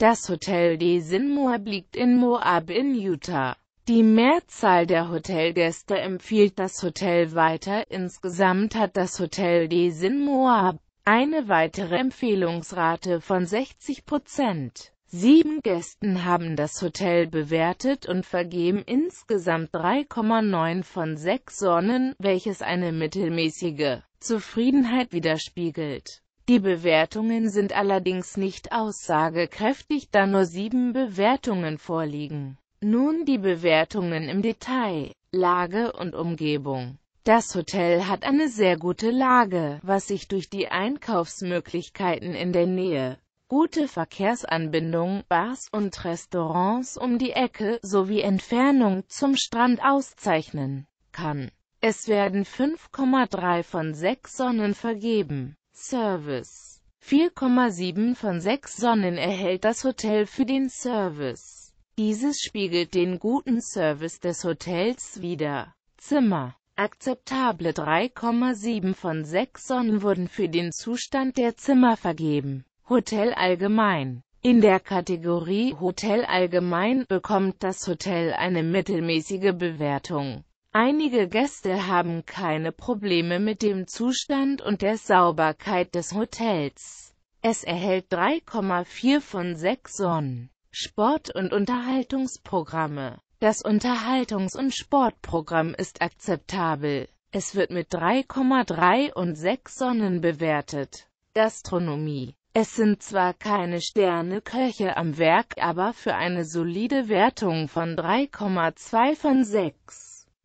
Das Hotel des Moab liegt in Moab in Utah. Die Mehrzahl der Hotelgäste empfiehlt das Hotel weiter. Insgesamt hat das Hotel des Moab eine weitere Empfehlungsrate von 60 Prozent. Sieben Gästen haben das Hotel bewertet und vergeben insgesamt 3,9 von 6 Sonnen, welches eine mittelmäßige Zufriedenheit widerspiegelt. Die Bewertungen sind allerdings nicht aussagekräftig, da nur sieben Bewertungen vorliegen. Nun die Bewertungen im Detail, Lage und Umgebung. Das Hotel hat eine sehr gute Lage, was sich durch die Einkaufsmöglichkeiten in der Nähe, gute Verkehrsanbindung, Bars und Restaurants um die Ecke sowie Entfernung zum Strand auszeichnen kann. Es werden 5,3 von 6 Sonnen vergeben. Service. 4,7 von 6 Sonnen erhält das Hotel für den Service. Dieses spiegelt den guten Service des Hotels wider. Zimmer. Akzeptable 3,7 von 6 Sonnen wurden für den Zustand der Zimmer vergeben. Hotel allgemein. In der Kategorie Hotel allgemein bekommt das Hotel eine mittelmäßige Bewertung. Einige Gäste haben keine Probleme mit dem Zustand und der Sauberkeit des Hotels. Es erhält 3,4 von 6 Sonnen. Sport- und Unterhaltungsprogramme Das Unterhaltungs- und Sportprogramm ist akzeptabel. Es wird mit 3,3 und 6 Sonnen bewertet. Gastronomie es sind zwar keine Sterneköche am Werk, aber für eine solide Wertung von 3,2 von 6.